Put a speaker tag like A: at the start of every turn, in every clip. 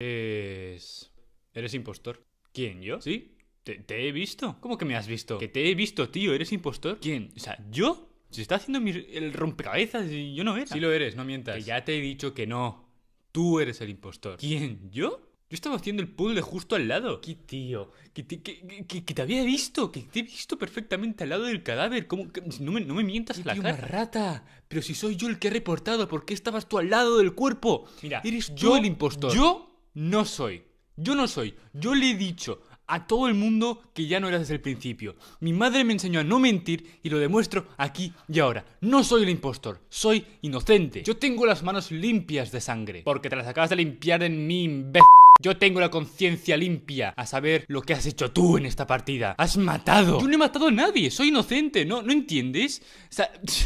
A: Eres... Eres impostor. ¿Quién, yo? ¿Sí? ¿Te, he visto? ¿Cómo que me has visto? Que te he visto, tío. ¿Eres impostor? ¿Quién? O sea, ¿yo? Se está haciendo el rompecabezas y yo no era. Sí lo eres, no mientas. Que ya te he dicho que no. Tú eres el impostor. ¿Quién? ¿Yo? Yo estaba haciendo el puzzle justo al lado. ¿Qué tío? Que te, que, te había visto, que te he visto perfectamente al lado del cadáver. ¿Cómo no, me, no me mientas a la Una rata! Pero si soy yo el que ha reportado, ¿por qué estabas tú al lado del cuerpo? Mira, eres yo, yo el impostor. Yo no soy. Yo no soy. Yo le he dicho a todo el mundo que ya no era desde el principio. Mi madre me enseñó a no mentir y lo demuestro aquí y ahora. No soy el impostor, soy inocente. Yo tengo las manos limpias de sangre, porque te las acabas de limpiar en mi. imbécil. Yo tengo la conciencia limpia a saber lo que has hecho tú en esta partida. ¡Has matado! Yo no he matado a nadie, soy inocente, ¿no, ¿no entiendes?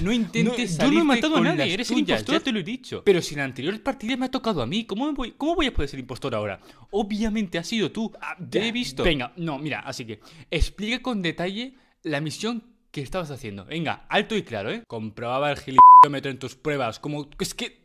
A: no intentes Yo no he matado a nadie, eres impostor, ya te lo he dicho. Pero si en anteriores anterior me ha tocado a mí, ¿cómo, voy, voy a poder ser impostor ahora? Obviamente has sido tú, ah, te he visto. Venga, no, mira, así que explica con detalle la misión que estabas haciendo. Venga, alto y claro, ¿eh? Comprobaba el gilipollas en tus pruebas, como... Es que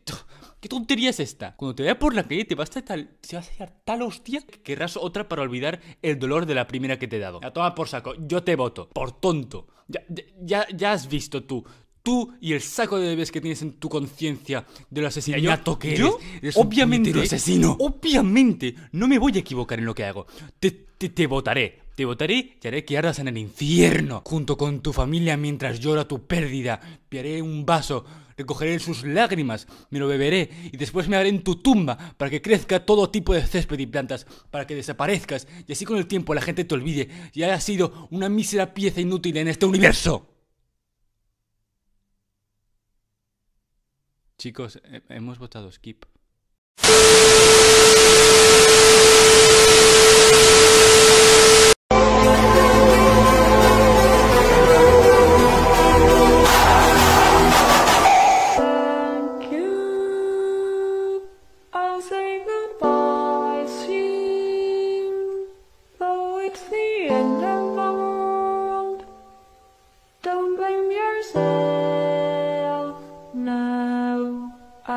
A: ¿Qué tontería es esta? Cuando te vea por la calle te vas a tal, Se vas a hacer tal hostia que querrás otra para olvidar el dolor de la primera que te he dado. La toma por saco, yo te voto, por tonto. Ya, ya, ya has visto tú tú y el saco de bebés que tienes en tu conciencia del asesinato yo, que eres. Yo, obviamente, asesino. Obviamente, no me voy a equivocar en lo que hago. Te, te, te votaré te votaré y haré que ardas en el infierno, junto con tu familia mientras llora tu pérdida. Piaré un vaso, recogeré sus lágrimas, me lo beberé y después me haré en tu tumba para que crezca todo tipo de césped y plantas, para que desaparezcas y así con el tiempo la gente te olvide y haya sido una mísera pieza inútil en este universo. Chicos, hemos votado skip.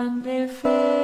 A: and before.